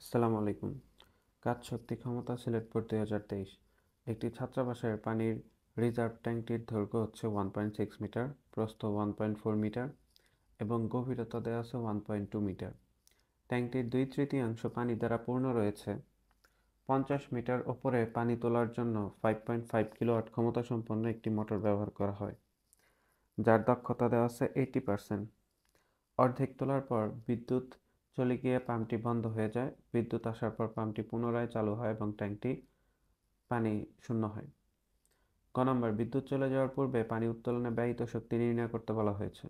আসসালামু আলাইকুম কাজ শক্তি ক্ষমতা সিলেট পর দুই হাজার তেইশ একটি ছাত্রাবাসের পানির রিজার্ভ ট্যাঙ্কটির দৈর্ঘ্য হচ্ছে ওয়ান পয়েন্ট সিক্স মিটার প্রস্থ ওয়ান পয়েন্ট ফোর মিটার এবং গভীরতা দেওয়া আছে ওয়ান পয়েন্ট টু মিটার ট্যাঙ্কটির দুই তৃতীয়াংশ পানি দ্বারা পূর্ণ রয়েছে পঞ্চাশ মিটার ওপরে পানি তোলার জন্য ফাইভ পয়েন্ট ফাইভ আট ক্ষমতা সম্পন্ন একটি মোটর ব্যবহার করা হয় যার দক্ষতা দেওয়া আছে এইটি পার্সেন্ট অর্ধেক তোলার পর বিদ্যুৎ চলে গিয়ে পাম্পটি বন্ধ হয়ে যায় বিদ্যুৎ আসার পর পাম্পটি পুনরায় চালু হয় এবং ট্যাঙ্কটি পানি শূন্য হয় ক নম্বর বিদ্যুৎ চলে যাওয়ার পূর্বে পানি উত্তোলনে ব্যয়িত শক্তি নির্ণয় করতে বলা হয়েছে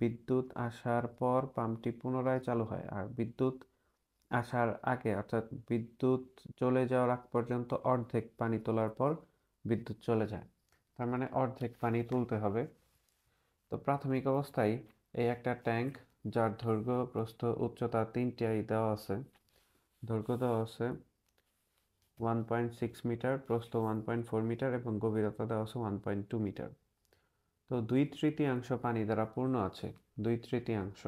বিদ্যুৎ আসার পর পাম্পটি পুনরায় চালু হয় আর বিদ্যুৎ আসার আগে অর্থাৎ বিদ্যুৎ চলে যাওয়ার আগ পর্যন্ত অর্ধেক পানি তোলার পর বিদ্যুৎ চলে যায় তার মানে অর্ধেক পানি তুলতে হবে তো প্রাথমিক অবস্থায় এই একটা ট্যাঙ্ক যার দৈর্ঘ্য প্রস্থ উচ্চতা তিনটাই দেওয়া আছে দৈর্ঘ্য দেওয়া আছে ওয়ান পয়েন্ট সিক্স মিটার প্রস্থ ওয়ান পয়েন্ট ফোর মিটার এবং গভীরতা দেওয়া আছে ওয়ান পয়েন্ট টু মিটার তো দুই তৃতীয়াংশ পানি দ্বারা পূর্ণ আছে দুই তৃতীয়াংশ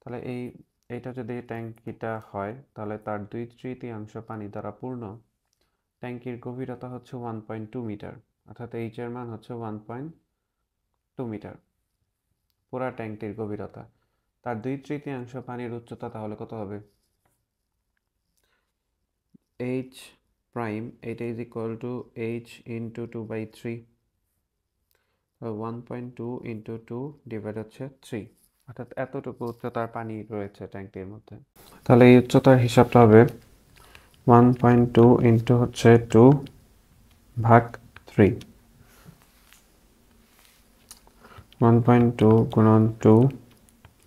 তাহলে এই এটা যদি ট্যাঙ্কিটা হয় তাহলে তার দুই তৃতীয়াংশ পানি দ্বারা পূর্ণ ট্যাঙ্কির গভীরতা হচ্ছে ওয়ান পয়েন্ট টু মিটার অর্থাৎ এইচের মান হচ্ছে ওয়ান পয়েন্ট টু মিটার পুরা ট্যাঙ্কটির গভীরতা তার দুই তৃতীয়াংশ পানির উচ্চতা তাহলে কত হবে H prime eight is equal to H into two by three one point two into two divide হচ্ছে থ্রি অর্থাৎ এতটুকু উচ্চতার পানি রয়েছে ট্যাঙ্কটির মধ্যে তাহলে এই উচ্চতার হিসাবটা হবে ওয়ান পয়েন্ট টু ইন্টু হচ্ছে টু ভাগ থ্রি ওয়ান পয়েন্ট টু গুণন টু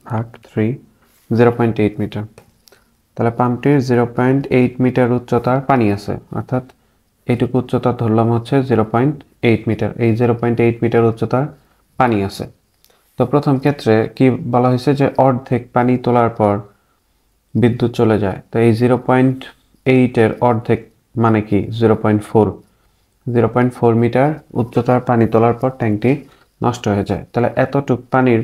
ভাগ three zero point eight metre তাহলে পাম্পটির জিরো পয়েন্ট এইট মিটার উচ্চতার পানি আছে অর্থাৎ এইটুকু উচ্চতা ধরলাম হচ্ছে জিরো পয়েন্ট এইট মিটার এই জিরো পয়েন্ট এইট মিটার উচ্চতার পানি আছে তো প্রথম ক্ষেত্রে কি বলা হয়েছে যে অর্ধেক পানি তোলার পর বিদ্যুৎ চলে যায় তো এই জিরো পয়েন্ট এইটের অর্ধেক মানে কি zero point four zero point four metre উচ্চতার পানি তোলার পর ট্যাঙ্কটি নষ্ট হয়ে যায় তাহলে এতটুক পানির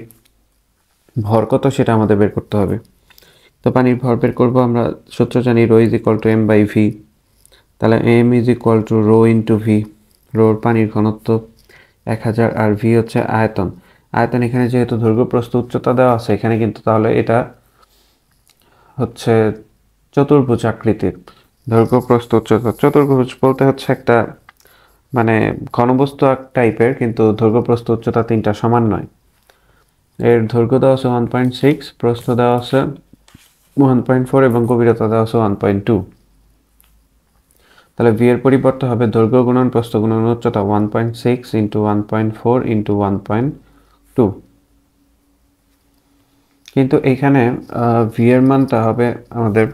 ভর কত সেটা আমাদের বের করতে হবে তো পানির ভর বের করবো আমরা সূত্র জানি rho is equal to M by V তাহলে M is equal to rho into V রোর পানির ঘনত্ব এক হাজার আর ভি হচ্ছে আয়তন আয়তন এখানে যেহেতু দৈর্ঘ্যপ্রস্থ উচ্চতা দেওয়া আছে এখানে কিন্তু তাহলে এটা হচ্ছে চতুর্ভুজ আকৃতির দৈর্ঘ্যপ্রস্থ উচ্চতা চতুর্ভুজ বলতে হচ্ছে একটা মানে ঘনবস্তু টাইপের কিন্তু দৈর্ঘ্যপ্রস্থ উচ্চতা তিনটা সমান নয় এর দৈর্ঘ্য দেওয়া আছে ওয়ান পয়েন্ট সিক্স প্রস্থ দেওয়া আছে ওয়ান পয়েন্ট ফোর এবং গভীরতা দেওয়া আছে ওয়ান পয়েন্ট টু তাহলে ভি এর পরিবর্তে হবে দৈর্ঘ্য গুণন প্রস্থ গুণন উচ্চতা one point six into one point four into one point two কিন্তু এখানে ভিয়ের মানটা হবে আমাদের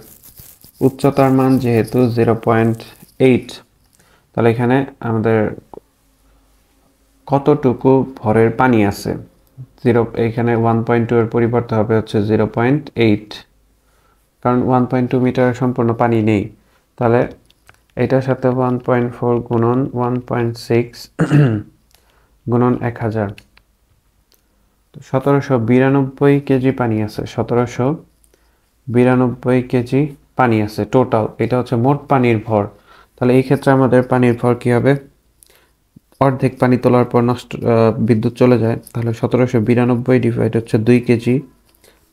উচ্চতার মান যেহেতু জিরো পয়েন্ট এইট তাহলে এখানে আমাদের কতটুকু ভরের পানি আছে জিরো এইখানে ওয়ান পয়েন্ট টু এর পরিবর্তে হবে হচ্ছে জিরো পয়েন্ট এইট কারণ ওয়ান পয়েন্ট টু মিটার সম্পূর্ণ পানি নেই তাহলে এটার সাথে ওয়ান পয়েন্ট ফোর গুণন ওয়ান পয়েন্ট সিক্স গুণন এক হাজার সতেরোশো বিরানব্বই কেজি পানি আছে সতেরোশো বিরানব্বই কেজি পানি আছে টোটাল এটা হচ্ছে মোট পানির ভর তাহলে এই ক্ষেত্রে আমাদের পানির ভর কী হবে অর্ধেক পানি তোলার পর নষ্ট বিদ্যুৎ চলে যায় তাহলে সতেরোশো বিরানব্বই ডিভাইড হচ্ছে দুই কেজি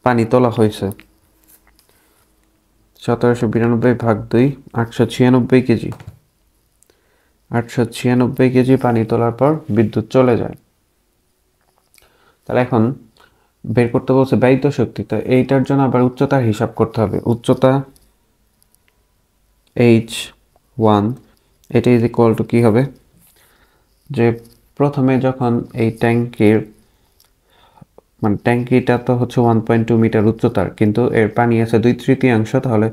পানি তোলা হয়েছে সতেরোশো বিরানব্বই ভাগ দুই আটশো ছিয়ানব্বই কেজি আটশো ছিয়ানব্বই কেজি পানি তোলার পর বিদ্যুৎ চলে যায় তাহলে এখন বের করতে বলছে ব্যয়িত শক্তি তো এইটার জন্য আবার উচ্চতার হিসাব করতে হবে উচ্চতা এইচ ওয়ান এটা ইজ ইকুয়াল টু কী হবে যে প্রথমে যখন এই ট্যাঙ্কির মানে ট্যাঙ্কিটা তো হচ্ছে ওয়ান পয়েন্ট টু মিটার উচ্চতার কিন্তু এর পানি আছে দুই তৃতীয়াংশ তাহলে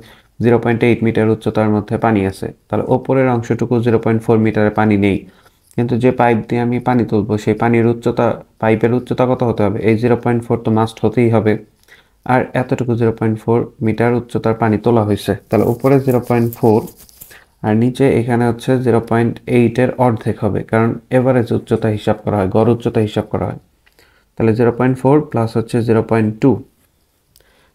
জিরো পয়েন্ট এইট মিটার উচ্চতার মধ্যে পানি আছে তাহলে ওপরের অংশটুকু জিরো পয়েন্ট ফোর মিটারে পানি নেই কিন্তু যে পাইপ দিয়ে আমি পানি তুলবো সেই পানির উচ্চতা পাইপের উচ্চতা কত হতে হবে এই জিরো পয়েন্ট ফোর তো মাস্ট হতেই হবে আর এতটুকু জিরো পয়েন্ট ফোর মিটার উচ্চতার পানি তোলা হয়েছে তাহলে উপরে জিরো পয়েন্ট ফোর আর নিচে এখানে হচ্ছে জিরো পয়েন্ট এইটের অর্ধেক হবে কারণ এভারেজ উচ্চতা হিসাব করা হয় গড় উচ্চতা হিসাব করা হয় তাহলে জিরো পয়েন্ট ফোর প্লাস হচ্ছে জিরো পয়েন্ট টু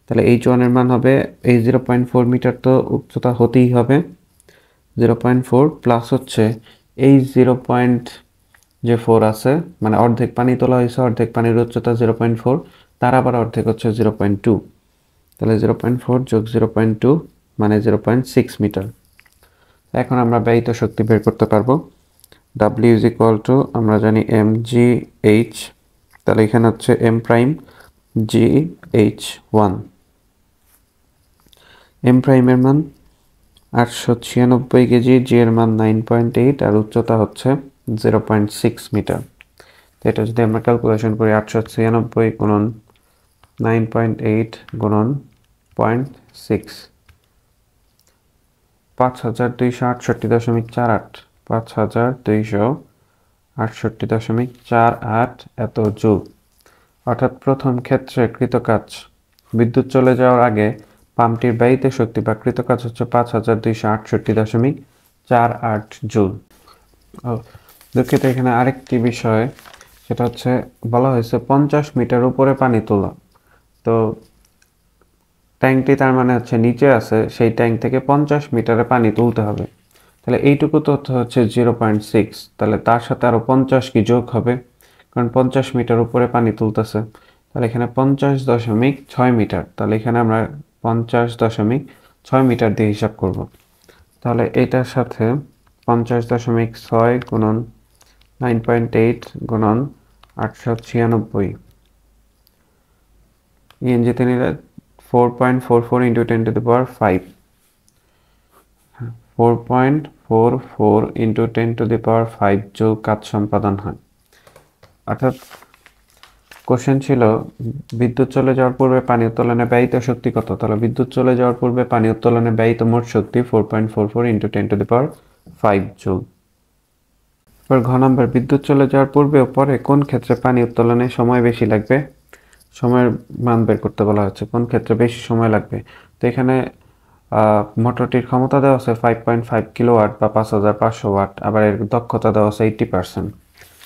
তাহলে এইচ ওয়ানের মান হবে এই জিরো পয়েন্ট ফোর মিটার তো উচ্চতা হতেই হবে জিরো পয়েন্ট ফোর প্লাস হচ্ছে এই জিরো পয়েন্ট যে ফোর আছে মানে অর্ধেক পানি তোলা হয়েছে অর্ধেক পানির উচ্চতা জিরো পয়েন্ট ফোর তার আবার অর্ধেক হচ্ছে জিরো পয়েন্ট টু তাহলে জিরো পয়েন্ট ফোর যোগ জিরো পয়েন্ট টু মানে জিরো পয়েন্ট সিক্স মিটার এখন আমরা ব্যয়িত শক্তি বের করতে পারবো ডাব্লিউ ইজ ইকুয়াল টু আমরা জানি এম জি এইচ তাহলে এখানে হচ্ছে M prime G H one M প্রাইমের মান আটশো ছিয়ানব্বই কেজি জি এর মান নাইন পয়েন্ট এইট আর উচ্চতা হচ্ছে জিরো পয়েন্ট সিক্স মিটার এটা যদি আমরা ক্যালকুলেশন করি আটশো ছিয়ানব্বই গুণন নাইন পয়েন্ট এইট গুণন পয়েন্ট সিক্স পাঁচ হাজার দুইশো আটষট্টি দশমিক চার আট পাঁচ হাজার দুইশো আটষট্টি দশমিক চার আট এত জুল অর্থাৎ প্রথম ক্ষেত্রে কৃতকাজ বিদ্যুৎ চলে যাওয়ার আগে পাম্পটির ব্যয়িত শক্তি বা কৃতকাজ হচ্ছে পাঁচ হাজার দুইশো আটষট্টি দশমিক চার আট জুল ও দুঃখিত এখানে আরেকটি বিষয় সেটা হচ্ছে বলা হয়েছে পঞ্চাশ মিটার উপরে পানি তোলা তো ট্যাঙ্কটি তার মানে হচ্ছে নিচে আছে সেই ট্যাঙ্ক থেকে পঞ্চাশ মিটারে পানি তুলতে হবে তাহলে এইটুকু তথ্য হচ্ছে জিরো পয়েন্ট সিক্স তাহলে তার সাথে আরও পঞ্চাশ কি যোগ হবে কারণ পঞ্চাশ মিটার উপরে পানি তুলতেছে তাহলে এখানে পঞ্চাশ দশমিক ছয় মিটার তাহলে এখানে আমরা পঞ্চাশ দশমিক ছয় মিটার দিয়ে হিসাব করব তাহলে এটার সাথে পঞ্চাশ দশমিক ছয় গুণন নাইন পয়েন্ট এইট গুণন আটশো ছিয়ানব্বই ইএনজিতে নিলে 4.44 into 10 to the power 5 4.44 into ten to the power five joule কাজ সম্পাদন হয় অর্থাৎ কোশ্চেন ছিল বিদ্যুৎ চলে যাওয়ার পূর্বে পানি উত্তোলনে ব্যয়িত শক্তি কত তাহলে বিদ্যুৎ চলে যাওয়ার পূর্বে পানি উত্তোলনে ব্যয়িত মোট শক্তি four point four four into ten to the power five joule এবার ঘ নম্বর বিদ্যুৎ চলে যাওয়ার পূর্বে ও পরে কোন ক্ষেত্রে পানি উত্তোলনে সময় বেশি লাগবে সময়ের মান বের করতে বলা হচ্ছে কোন ক্ষেত্রে বেশি সময় লাগবে তো এখানে মোটরটির ক্ষমতা দেওয়া আছে ফাইভ পয়েন্ট ফাইভ কিলোওয়াট বা পাঁচ হাজার পাঁচশো ওয়াট আবার এর দক্ষতা দেওয়া আছে এইটটি পার্সেন্ট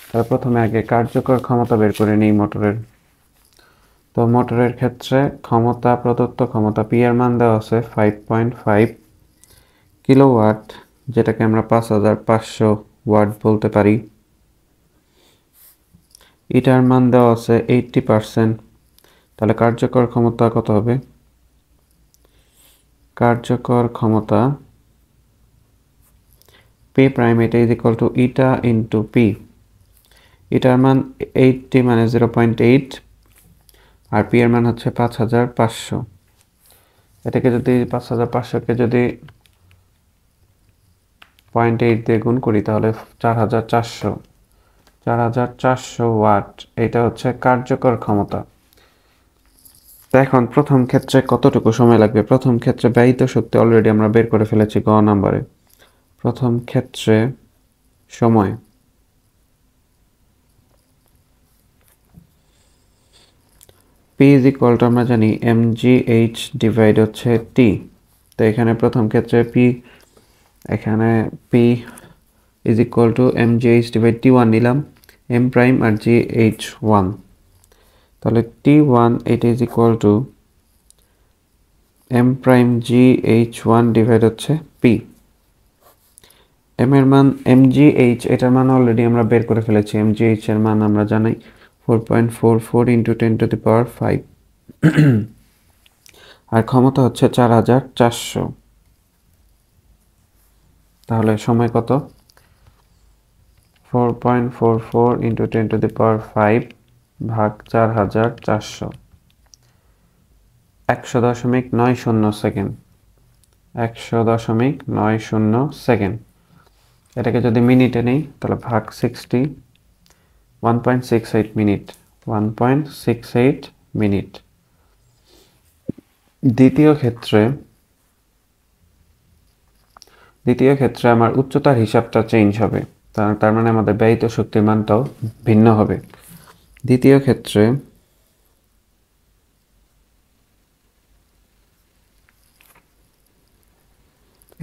তাহলে প্রথমে আগে কার্যকর ক্ষমতা বের করে নিই মোটরের তো মোটরের ক্ষেত্রে ক্ষমতা প্রদত্ত ক্ষমতা পি মান দেওয়া আছে ফাইভ পয়েন্ট ফাইভ কিলোওয়াট যেটাকে আমরা পাঁচ হাজার পাঁচশো ওয়াট বলতে পারি ইটার মান দেওয়া আছে এইটটি পার্সেন্ট তাহলে কার্যকর ক্ষমতা কত হবে কার্যকর ক্ষমতা পি প্রাইম এটা is equal to eta into P ইটার মান এইটটি মানে জিরো পয়েন্ট এইট আর পি এর মান হচ্ছে পাঁচ হাজার পাঁচশো এটাকে যদি পাঁচ হাজার পাঁচশোকে যদি পয়েন্ট এইট দিয়ে গুণ করি তাহলে চার হাজার চারশো চার হাজার চারশো ওয়াট এটা হচ্ছে কার্যকর ক্ষমতা তো এখন প্রথম ক্ষেত্রে কতটুকু সময় লাগবে প্রথম ক্ষেত্রে ব্যয়িত শক্তি অলরেডি আমরা বের করে ফেলেছি গ নাম্বারে প্রথম ক্ষেত্রে সময় পি ইজ ইকুয়ালটা আমরা জানি এম জি এইচ ডিভাইড হচ্ছে টি তো এখানে প্রথম ক্ষেত্রে পি এখানে P is equal to M G H divide T one নিলাম এম প্রাইম আর জি এইচ ওয়ান তাহলে টি ওয়ান এটা is equal to M prime G H one divide হচ্ছে পি এমের মান এম জি এইচ এটার মান অলরেডি আমরা বের করে ফেলেছি এম জি এইচ এর মান আমরা জানাই four point four four into ten to the power five আর ক্ষমতা হচ্ছে চার হাজার চারশো তাহলে সময় কত four point four four into ten to the power five ভাগ চার হাজার চারশো একশো দশমিক নয় শূন্য সেকেন্ড একশো দশমিক নয় শূন্য সেকেন্ড এটাকে যদি মিনিটে নেই তাহলে ভাগ sixty one point six eight minute one point six eight minute দ্বিতীয় ক্ষেত্রে দ্বিতীয় ক্ষেত্রে আমার উচ্চতার হিসাবটা চেঞ্জ হবে তার মানে আমাদের ব্যয়িত শক্তির মানটাও ভিন্ন হবে দ্বিতীয় ক্ষেত্রে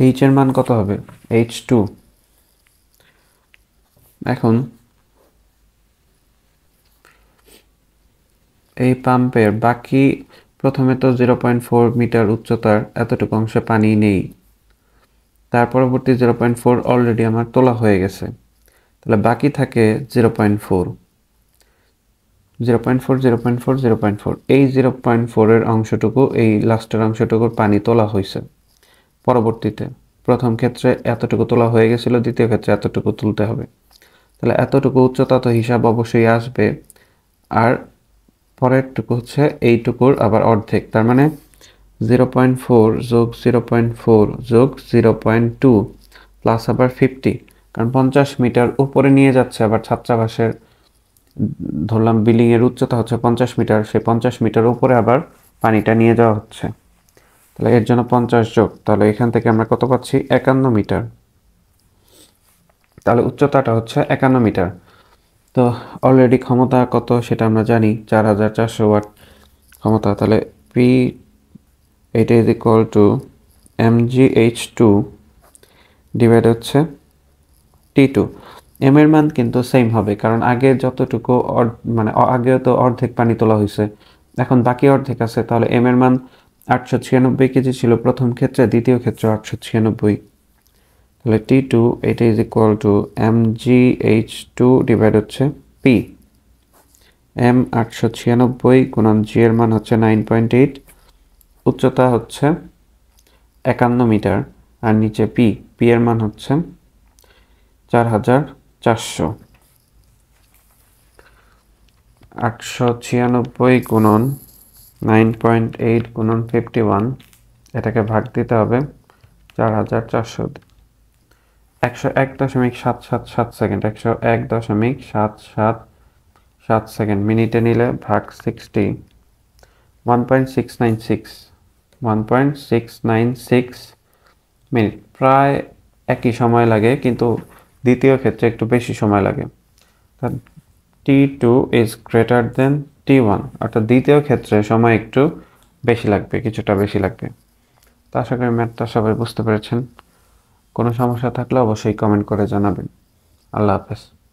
এইচ এর মান কত হবে এইচ টু এখন এই পাম্পের বাকি প্রথমে তো জিরো পয়েন্ট ফোর মিটার উচ্চতার এতটুকু অংশে পানি নেই তার পরবর্তী জিরো পয়েন্ট ফোর অলরেডি আমার তোলা হয়ে গেছে তাহলে বাকি থাকে zero point four zero point four zero point four zero point four এই জিরো পয়েন্ট ফোরের অংশটুকু এই লাস্টের অংশটুকুর পানি তোলা হয়েছে পরবর্তীতে প্রথম ক্ষেত্রে এতটুকু তোলা হয়ে গেছিল দ্বিতীয় ক্ষেত্রে এতটুকু তুলতে হবে তাহলে এতটুকু উচ্চতা তো হিসাব অবশ্যই আসবে আর পরেরটুকু হচ্ছে এইটুকুর আবার অর্ধেক তার মানে জিরো পয়েন্ট ফোর যোগ জিরো পয়েন্ট ফোর যোগ জিরো পয়েন্ট টু প্লাস আবার ফিফটি কারণ পঞ্চাশ মিটার উপরে নিয়ে যাচ্ছে আবার ছাত্রাবাসের ধরলাম বিল্ডিংয়ের উচ্চতা হচ্ছে পঞ্চাশ মিটার সেই পঞ্চাশ মিটার উপরে আবার পানিটা নিয়ে যাওয়া হচ্ছে তাহলে এর জন্য পঞ্চাশ যোগ তাহলে এখান থেকে আমরা কত পাচ্ছি একান্ন মিটার তাহলে উচ্চতাটা হচ্ছে একান্ন মিটার তো অলরেডি ক্ষমতা কত সেটা আমরা জানি চার হাজার চারশো ওয়াট ক্ষমতা তাহলে পি এটা is equal to M G H two divide হচ্ছে টি টু এম এর মান কিন্তু সেম হবে কারণ আগে যতটুকু মানে আগে তো অর্ধেক পানি তোলা হয়েছে এখন বাকি অর্ধেক আছে তাহলে এম এর মান আটশো ছিয়ানব্বই কেজি ছিল প্রথম ক্ষেত্রে দ্বিতীয় ক্ষেত্রে আটশো ছিয়ানব্বই তাহলে টি টু এটা is equal to M G H two divide হচ্ছে পি এম আটশো ছিয়ানব্বই গুণন জি এর মান হচ্ছে নাইন পয়েন্ট এইট উচ্চতা হচ্ছে একান্ন মিটার আর নিচে পি পি এর মান হচ্ছে চার হাজার চারশো আটশো ছিয়ানব্বই গুণন নাইন পয়েন্ট এইট গুণন ফিফটি ওয়ান এটাকে ভাগ দিতে হবে চার হাজার চারশো একশো এক দশমিক সাত সাত সাত সেকেন্ড একশো এক দশমিক সাত সাত সাত সেকেন্ড মিনিটে নিলে ভাগ sixty one point six nine six one point six nine six minute প্রায় একই সময় লাগে কিন্তু দ্বিতীয় ক্ষেত্রে একটু বেশি সময় লাগে T two is greater than T one অর্থাৎ দ্বিতীয় ক্ষেত্রে সময় একটু বেশি লাগবে কিছুটা বেশি লাগবে তা আশা করি ম্যাথটা সবাই বুঝতে পেরেছেন কোনো সমস্যা থাকলে অবশ্যই কমেন্ট করে জানাবেন আল্লাহ হাফেজ